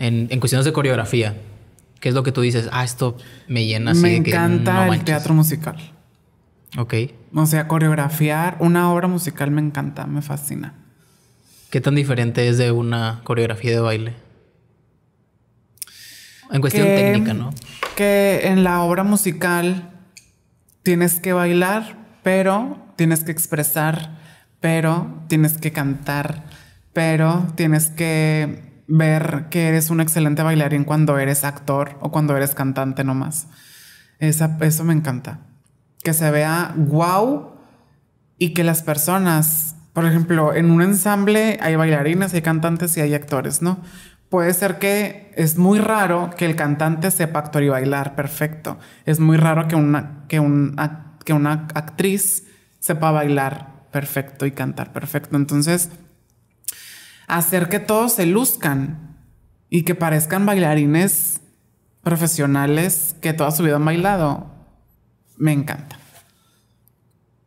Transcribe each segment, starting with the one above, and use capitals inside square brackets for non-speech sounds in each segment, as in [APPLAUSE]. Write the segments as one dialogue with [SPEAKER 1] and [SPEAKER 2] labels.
[SPEAKER 1] en, cuestiones de coreografía? ¿Qué es lo que tú dices? Ah, esto me llena. Así me de que encanta el teatro musical. Ok.
[SPEAKER 2] O sea, coreografiar una obra musical me encanta, me fascina.
[SPEAKER 1] ¿Qué tan diferente es de una coreografía de baile? En cuestión técnica, ¿no?
[SPEAKER 2] Que en la obra musical tienes que bailar, pero tienes que expresar, pero tienes que cantar, pero tienes que ver que eres un excelente bailarín cuando eres actor o cuando eres cantante nomás. Esa, eso me encanta. Que se vea wow y que las personas, por ejemplo, en un ensamble hay bailarinas hay cantantes y hay actores, ¿no? Puede ser que es muy raro que el cantante sepa actuar y bailar perfecto. Es muy raro que una, que que una actriz sepa bailar perfecto y cantar perfecto. Entonces, hacer que todos se luzcan y que parezcan bailarines profesionales que toda su vida han bailado, me encanta.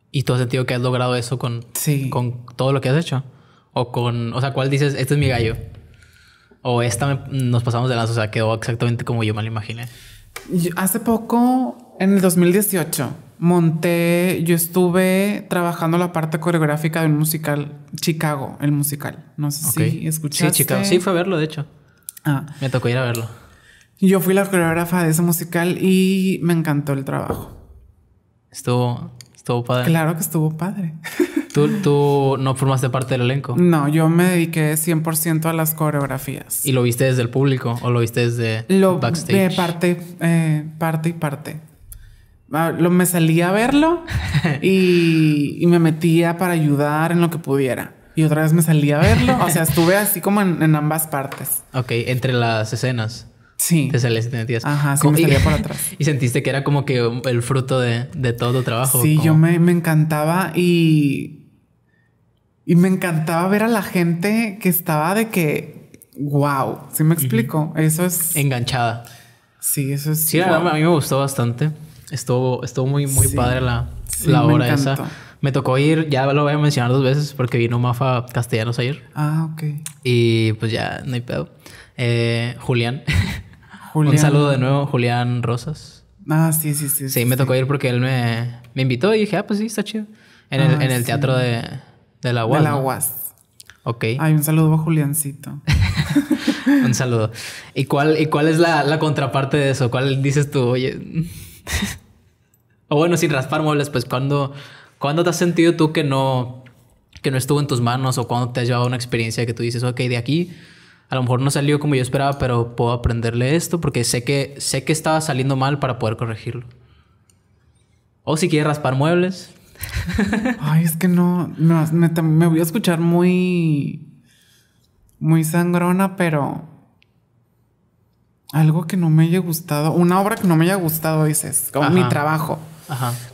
[SPEAKER 1] ¿Y tú has sentido que has logrado eso con, con todo lo que has hecho? O con, o sea, ¿cuál dices, este es mi gallo? O esta nos pasamos de lanza, o sea, quedó exactamente como yo me lo imaginé.
[SPEAKER 2] hace poco en el 2018 monté, yo estuve trabajando la parte coreográfica de un musical, Chicago, el musical. No sé si escuchaste. Sí, Chicago. Sí, fue a verlo, de hecho. Ah.
[SPEAKER 1] Me tocó ir a verlo.
[SPEAKER 2] Yo fui la coreógrafa de ese musical y me encantó el trabajo.
[SPEAKER 1] Estuvo, estuvo padre. Claro
[SPEAKER 2] que estuvo padre. ¿Tú,
[SPEAKER 1] no formaste parte del elenco? No, yo
[SPEAKER 2] me dediqué 100% a las coreografías. ¿Y lo
[SPEAKER 1] viste desde el público o lo viste desde lo, backstage?
[SPEAKER 2] parte, eh, parte y parte. Ah, me salía a verlo [LAUGHS] y, me metía para ayudar en lo que pudiera. Y otra vez me salía a verlo. O sea, estuve así como en, ambas partes. Ok,
[SPEAKER 1] entre las escenas. Sí. Te salías y te metías.
[SPEAKER 2] Ajá, sí, salía [LAUGHS] por atrás.
[SPEAKER 1] y sentiste que era como que el fruto de, todo tu trabajo. Sí, yo me,
[SPEAKER 2] encantaba y. Y me encantaba ver a la gente que estaba de que. ¡Wow! ¿Sí me explico? Eso es. Enganchada. Sí, eso es. Sí, a mí
[SPEAKER 1] me gustó bastante estuvo, estuvo muy, muy padre la, hora esa. Me tocó ir, ya lo voy a mencionar dos veces porque vino Mafa Castellanos a ir. Ah, ok. Y pues ya, no hay pedo. Eh, Julián. [LAUGHS] Un saludo de nuevo, Julián Rosas.
[SPEAKER 2] Ah, sí, sí, sí. Sí,
[SPEAKER 1] me tocó ir porque él me, me, invitó y dije, ah, pues sí, está chido. En, el, ah, teatro de, de la UAS. De la UAS. Ok. Ay,
[SPEAKER 2] un saludo a Juliancito. [LAUGHS]
[SPEAKER 1] un saludo. ¿Y cuál, y cuál es la contraparte de eso? ¿Cuál dices tú, oye? O bueno, sin raspar muebles, pues cuando, cuando te has sentido tú que no, que no estuvo en tus manos o cuando te has llevado una experiencia que tú dices, ok, de aquí a lo mejor no salió como yo esperaba, pero puedo aprenderle esto porque sé que, sé que estaba saliendo mal para poder corregirlo. O si quieres raspar muebles.
[SPEAKER 2] [LAUGHS] Ay, es que no, me, voy a escuchar muy, muy sangrona, pero algo que no me haya gustado, una obra que no me haya gustado, dices, como mi trabajo.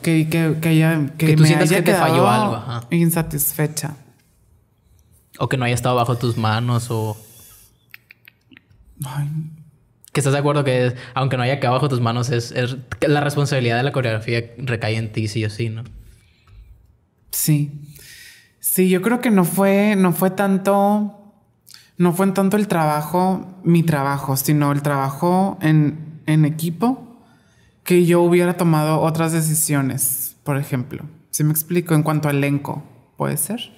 [SPEAKER 2] Que, que, que, haya, que, me sientas que te falló algo. Insatisfecha.
[SPEAKER 1] O que no haya estado bajo tus manos o... Que estás de acuerdo que aunque no haya quedado bajo tus manos, es, la responsabilidad de la coreografía recae en ti, sí o sí, ¿no? Sí.
[SPEAKER 2] Sí, yo creo que no fue, no fue tanto, no fue en tanto el trabajo, mi trabajo, sino el trabajo en, en equipo que yo hubiera tomado otras decisiones, por ejemplo. Si me explico, en cuanto al elenco, ¿puede ser?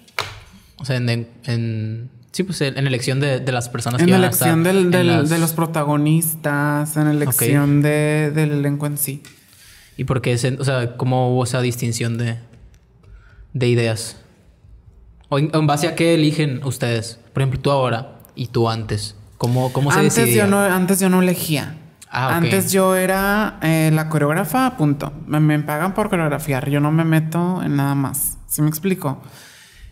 [SPEAKER 2] O sea, en, en
[SPEAKER 1] sí, pues en elección de, de las personas que a estar, en de los
[SPEAKER 2] protagonistas, en elección de, del elenco en sí.
[SPEAKER 1] ¿Y por qué? O sea, ¿cómo hubo esa distinción de, de ideas? ¿O en, base a qué eligen ustedes? Por ejemplo, tú ahora y tú antes. ¿Cómo, cómo se antes Yo no,
[SPEAKER 2] antes yo no elegía. Ah, Antes yo era eh, la coreógrafa, punto. Me, pagan por coreografiar, yo no me meto en nada más. ¿Sí me explico?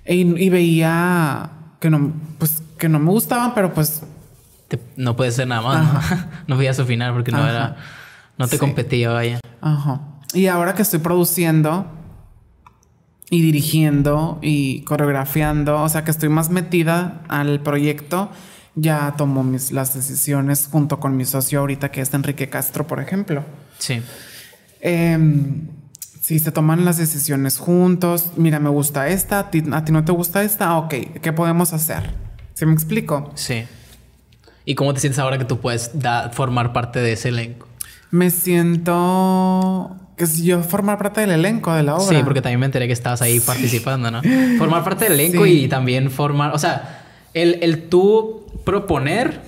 [SPEAKER 2] Y, veía que no, pues, que no me gustaban, pero pues...
[SPEAKER 1] no puede ser nada más. No, [LAUGHS] voy su final porque no era... No te competía, vaya.
[SPEAKER 2] Ajá. Y ahora que estoy produciendo y dirigiendo y coreografiando, o sea que estoy más metida al proyecto ya tomo mis, las decisiones junto con mi socio ahorita, que es Enrique Castro, por ejemplo. Sí. Em, si se toman las decisiones juntos, mira, me gusta esta, a ti, no te gusta esta, ah, ok, ¿qué podemos hacer? ¿Se me explico? Sí. ¿Y cómo te sientes ahora
[SPEAKER 1] que tú puedes formar parte de ese elenco?
[SPEAKER 2] Me siento que si yo formar parte del elenco de la obra. Sí, porque
[SPEAKER 1] también me enteré que estabas ahí participando, ¿no? Formar parte del elenco y también formar, o sea, el, el tú proponer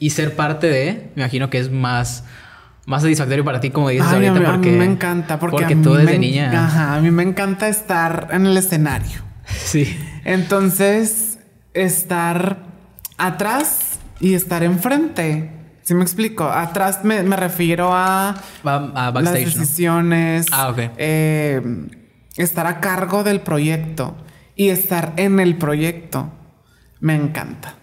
[SPEAKER 1] y ser parte de, me imagino que es más más satisfactorio para ti, como dices ahorita, porque... A mí me encanta, porque... tú desde niña... Ajá,
[SPEAKER 2] a mí me encanta estar en el escenario. [LAUGHS] Sí. Entonces, estar atrás y estar enfrente. ¿Sí me explico? Atrás me, refiero a... a las decisiones. Ah, eh, estar a cargo del proyecto y estar en el proyecto. Me encanta.